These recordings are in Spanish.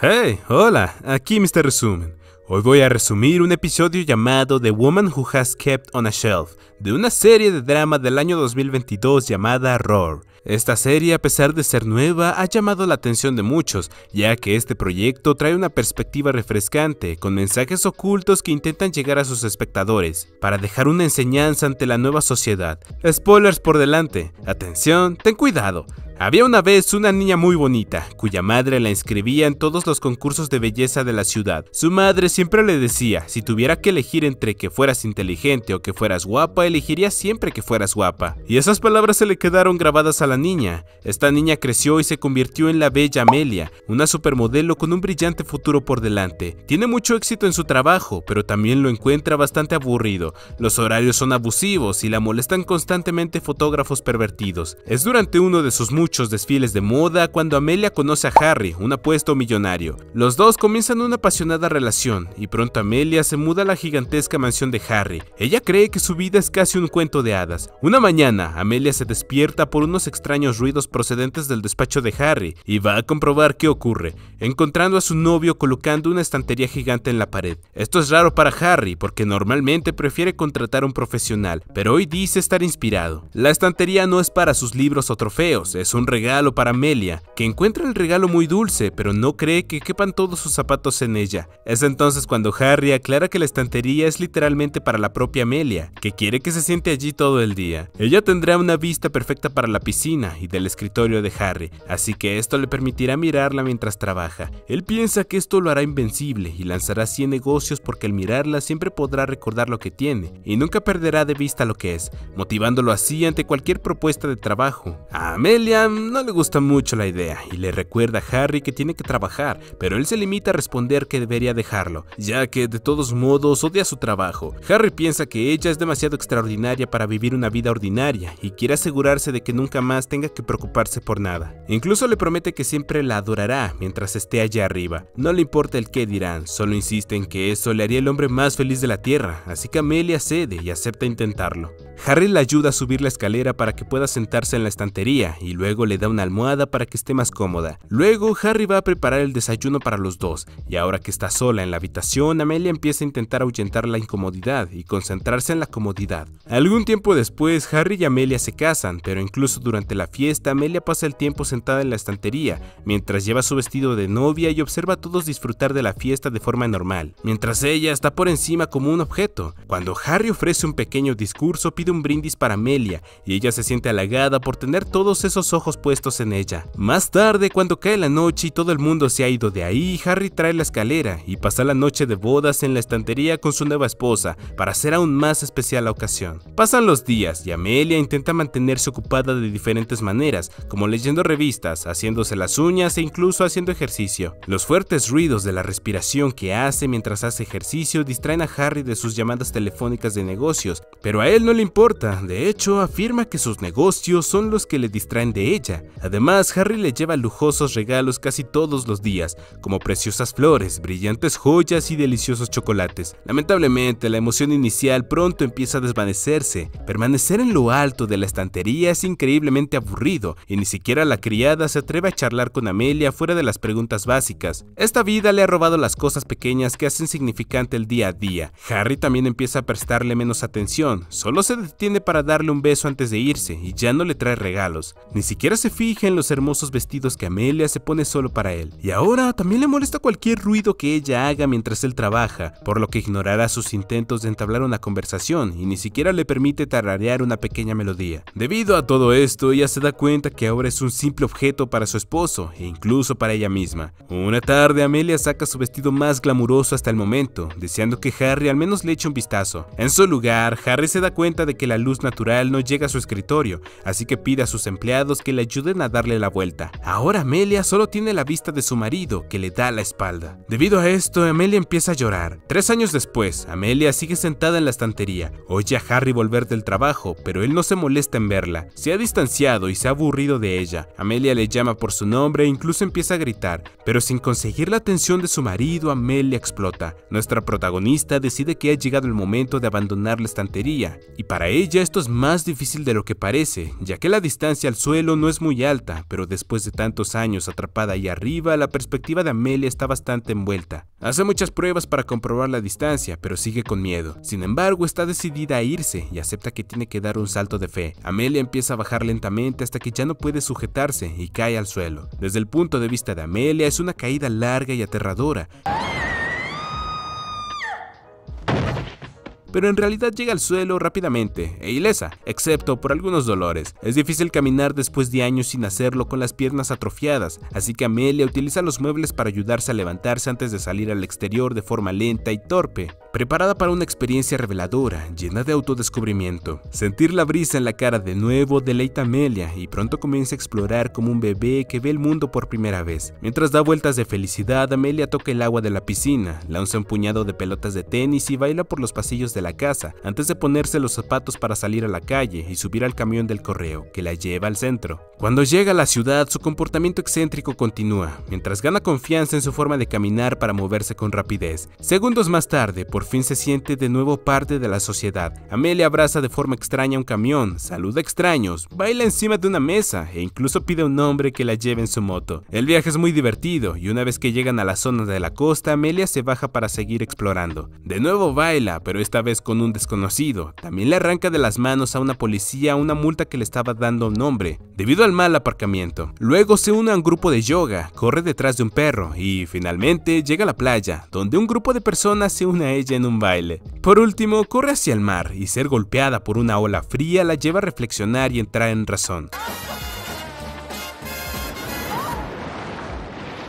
Hey, hola, aquí Mr. Resumen. Hoy voy a resumir un episodio llamado The Woman Who Has Kept on a Shelf, de una serie de drama del año 2022 llamada Roar. Esta serie, a pesar de ser nueva, ha llamado la atención de muchos, ya que este proyecto trae una perspectiva refrescante, con mensajes ocultos que intentan llegar a sus espectadores, para dejar una enseñanza ante la nueva sociedad. Spoilers por delante, atención, ten cuidado, había una vez una niña muy bonita, cuya madre la inscribía en todos los concursos de belleza de la ciudad. Su madre siempre le decía, si tuviera que elegir entre que fueras inteligente o que fueras guapa, elegiría siempre que fueras guapa. Y esas palabras se le quedaron grabadas a la niña. Esta niña creció y se convirtió en la bella Amelia, una supermodelo con un brillante futuro por delante. Tiene mucho éxito en su trabajo, pero también lo encuentra bastante aburrido. Los horarios son abusivos y la molestan constantemente fotógrafos pervertidos. Es durante uno de sus muchos muchos desfiles de moda cuando Amelia conoce a Harry, un apuesto millonario. Los dos comienzan una apasionada relación y pronto Amelia se muda a la gigantesca mansión de Harry. Ella cree que su vida es casi un cuento de hadas. Una mañana, Amelia se despierta por unos extraños ruidos procedentes del despacho de Harry y va a comprobar qué ocurre, encontrando a su novio colocando una estantería gigante en la pared. Esto es raro para Harry porque normalmente prefiere contratar a un profesional, pero hoy dice estar inspirado. La estantería no es para sus libros o trofeos, es un regalo para Amelia, que encuentra el regalo muy dulce, pero no cree que quepan todos sus zapatos en ella. Es entonces cuando Harry aclara que la estantería es literalmente para la propia Amelia, que quiere que se siente allí todo el día. Ella tendrá una vista perfecta para la piscina y del escritorio de Harry, así que esto le permitirá mirarla mientras trabaja. Él piensa que esto lo hará invencible y lanzará 100 negocios porque al mirarla siempre podrá recordar lo que tiene y nunca perderá de vista lo que es, motivándolo así ante cualquier propuesta de trabajo. A Amelia no le gusta mucho la idea y le recuerda a Harry que tiene que trabajar, pero él se limita a responder que debería dejarlo, ya que de todos modos odia su trabajo. Harry piensa que ella es demasiado extraordinaria para vivir una vida ordinaria y quiere asegurarse de que nunca más tenga que preocuparse por nada. Incluso le promete que siempre la adorará mientras esté allá arriba. No le importa el qué dirán, solo insiste en que eso le haría el hombre más feliz de la Tierra, así que Amelia cede y acepta intentarlo. Harry le ayuda a subir la escalera para que pueda sentarse en la estantería y luego le da una almohada para que esté más cómoda. Luego Harry va a preparar el desayuno para los dos y ahora que está sola en la habitación, Amelia empieza a intentar ahuyentar la incomodidad y concentrarse en la comodidad. Algún tiempo después, Harry y Amelia se casan, pero incluso durante la fiesta, Amelia pasa el tiempo sentada en la estantería, mientras lleva su vestido de novia y observa a todos disfrutar de la fiesta de forma normal, mientras ella está por encima como un objeto. Cuando Harry ofrece un pequeño discurso, pide un brindis para Amelia y ella se siente halagada por tener todos esos ojos puestos en ella. Más tarde, cuando cae la noche y todo el mundo se ha ido de ahí, Harry trae la escalera y pasa la noche de bodas en la estantería con su nueva esposa para hacer aún más especial la ocasión. Pasan los días y Amelia intenta mantenerse ocupada de diferentes maneras, como leyendo revistas, haciéndose las uñas e incluso haciendo ejercicio. Los fuertes ruidos de la respiración que hace mientras hace ejercicio distraen a Harry de sus llamadas telefónicas de negocios, pero a él no le importa de hecho afirma que sus negocios son los que le distraen de ella. Además, Harry le lleva lujosos regalos casi todos los días, como preciosas flores, brillantes joyas y deliciosos chocolates. Lamentablemente, la emoción inicial pronto empieza a desvanecerse. Permanecer en lo alto de la estantería es increíblemente aburrido, y ni siquiera la criada se atreve a charlar con Amelia fuera de las preguntas básicas. Esta vida le ha robado las cosas pequeñas que hacen significante el día a día. Harry también empieza a prestarle menos atención, solo se tiene para darle un beso antes de irse y ya no le trae regalos. Ni siquiera se fija en los hermosos vestidos que Amelia se pone solo para él. Y ahora también le molesta cualquier ruido que ella haga mientras él trabaja, por lo que ignorará sus intentos de entablar una conversación y ni siquiera le permite tararear una pequeña melodía. Debido a todo esto, ella se da cuenta que ahora es un simple objeto para su esposo e incluso para ella misma. Una tarde, Amelia saca su vestido más glamuroso hasta el momento, deseando que Harry al menos le eche un vistazo. En su lugar, Harry se da cuenta de que la luz natural no llega a su escritorio, así que pide a sus empleados que le ayuden a darle la vuelta. Ahora Amelia solo tiene la vista de su marido, que le da la espalda. Debido a esto, Amelia empieza a llorar. Tres años después, Amelia sigue sentada en la estantería. Oye a Harry volver del trabajo, pero él no se molesta en verla. Se ha distanciado y se ha aburrido de ella. Amelia le llama por su nombre e incluso empieza a gritar, pero sin conseguir la atención de su marido, Amelia explota. Nuestra protagonista decide que ha llegado el momento de abandonar la estantería, y para para ella esto es más difícil de lo que parece, ya que la distancia al suelo no es muy alta, pero después de tantos años atrapada ahí arriba, la perspectiva de Amelia está bastante envuelta. Hace muchas pruebas para comprobar la distancia, pero sigue con miedo. Sin embargo, está decidida a irse y acepta que tiene que dar un salto de fe. Amelia empieza a bajar lentamente hasta que ya no puede sujetarse y cae al suelo. Desde el punto de vista de Amelia, es una caída larga y aterradora. pero en realidad llega al suelo rápidamente e ilesa, excepto por algunos dolores. Es difícil caminar después de años sin hacerlo con las piernas atrofiadas, así que Amelia utiliza los muebles para ayudarse a levantarse antes de salir al exterior de forma lenta y torpe preparada para una experiencia reveladora, llena de autodescubrimiento. Sentir la brisa en la cara de nuevo deleita a Amelia y pronto comienza a explorar como un bebé que ve el mundo por primera vez. Mientras da vueltas de felicidad, Amelia toca el agua de la piscina, lanza un puñado de pelotas de tenis y baila por los pasillos de la casa, antes de ponerse los zapatos para salir a la calle y subir al camión del correo, que la lleva al centro. Cuando llega a la ciudad, su comportamiento excéntrico continúa, mientras gana confianza en su forma de caminar para moverse con rapidez. Segundos más tarde, por fin se siente de nuevo parte de la sociedad. Amelia abraza de forma extraña un camión, saluda a extraños, baila encima de una mesa e incluso pide a un hombre que la lleve en su moto. El viaje es muy divertido y una vez que llegan a la zona de la costa, Amelia se baja para seguir explorando. De nuevo baila, pero esta vez con un desconocido. También le arranca de las manos a una policía una multa que le estaba dando un hombre debido al mal aparcamiento. Luego se une a un grupo de yoga, corre detrás de un perro y finalmente llega a la playa, donde un grupo de personas se une a ella en un baile. Por último, corre hacia el mar y ser golpeada por una ola fría la lleva a reflexionar y entrar en razón.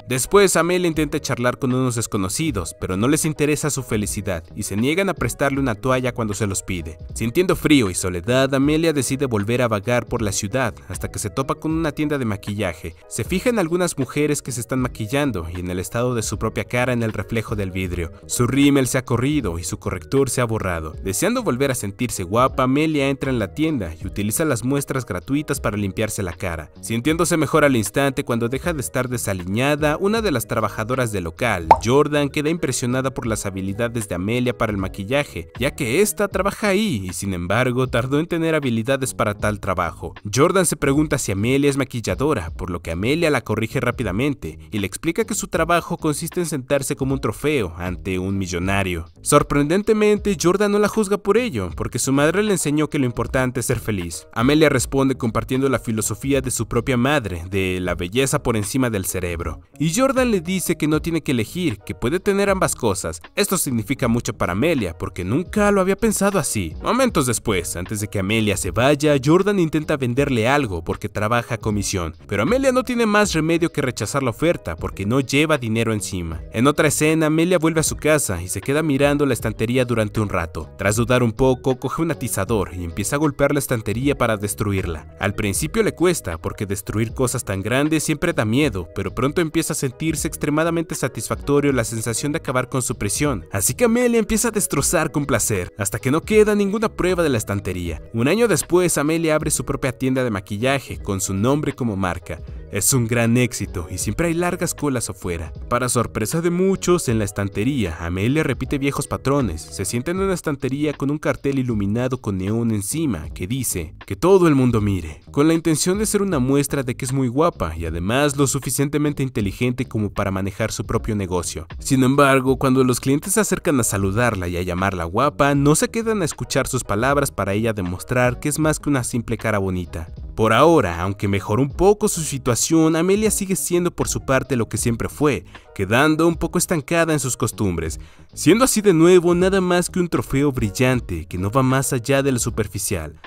Después, Amelia intenta charlar con unos desconocidos, pero no les interesa su felicidad y se niegan a prestarle una toalla cuando se los pide. Sintiendo frío y soledad, Amelia decide volver a vagar por la ciudad hasta que se topa con una tienda de maquillaje. Se fija en algunas mujeres que se están maquillando y en el estado de su propia cara en el reflejo del vidrio. Su rímel se ha corrido y su corrector se ha borrado. Deseando volver a sentirse guapa, Amelia entra en la tienda y utiliza las muestras gratuitas para limpiarse la cara, sintiéndose mejor al instante cuando deja de estar desaliñada una de las trabajadoras del local, Jordan queda impresionada por las habilidades de Amelia para el maquillaje, ya que esta trabaja ahí y sin embargo tardó en tener habilidades para tal trabajo. Jordan se pregunta si Amelia es maquilladora, por lo que Amelia la corrige rápidamente y le explica que su trabajo consiste en sentarse como un trofeo ante un millonario. Sorprendentemente, Jordan no la juzga por ello, porque su madre le enseñó que lo importante es ser feliz. Amelia responde compartiendo la filosofía de su propia madre, de la belleza por encima del cerebro, Jordan le dice que no tiene que elegir, que puede tener ambas cosas. Esto significa mucho para Amelia, porque nunca lo había pensado así. Momentos después, antes de que Amelia se vaya, Jordan intenta venderle algo porque trabaja a comisión, pero Amelia no tiene más remedio que rechazar la oferta porque no lleva dinero encima. En otra escena, Amelia vuelve a su casa y se queda mirando la estantería durante un rato. Tras dudar un poco, coge un atizador y empieza a golpear la estantería para destruirla. Al principio le cuesta, porque destruir cosas tan grandes siempre da miedo, pero pronto empieza a sentirse extremadamente satisfactorio la sensación de acabar con su presión así que Amelia empieza a destrozar con placer, hasta que no queda ninguna prueba de la estantería. Un año después, Amelia abre su propia tienda de maquillaje, con su nombre como marca, es un gran éxito y siempre hay largas colas afuera. Para sorpresa de muchos, en la estantería, Amelia repite viejos patrones. Se sienta en una estantería con un cartel iluminado con neón encima que dice que todo el mundo mire, con la intención de ser una muestra de que es muy guapa y además lo suficientemente inteligente como para manejar su propio negocio. Sin embargo, cuando los clientes se acercan a saludarla y a llamarla guapa, no se quedan a escuchar sus palabras para ella demostrar que es más que una simple cara bonita. Por ahora, aunque mejoró un poco su situación, Amelia sigue siendo por su parte lo que siempre fue, quedando un poco estancada en sus costumbres, siendo así de nuevo nada más que un trofeo brillante que no va más allá de lo superficial,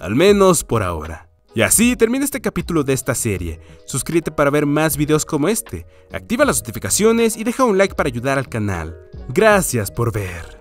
al menos por ahora. Y así termina este capítulo de esta serie. Suscríbete para ver más videos como este, activa las notificaciones y deja un like para ayudar al canal. Gracias por ver.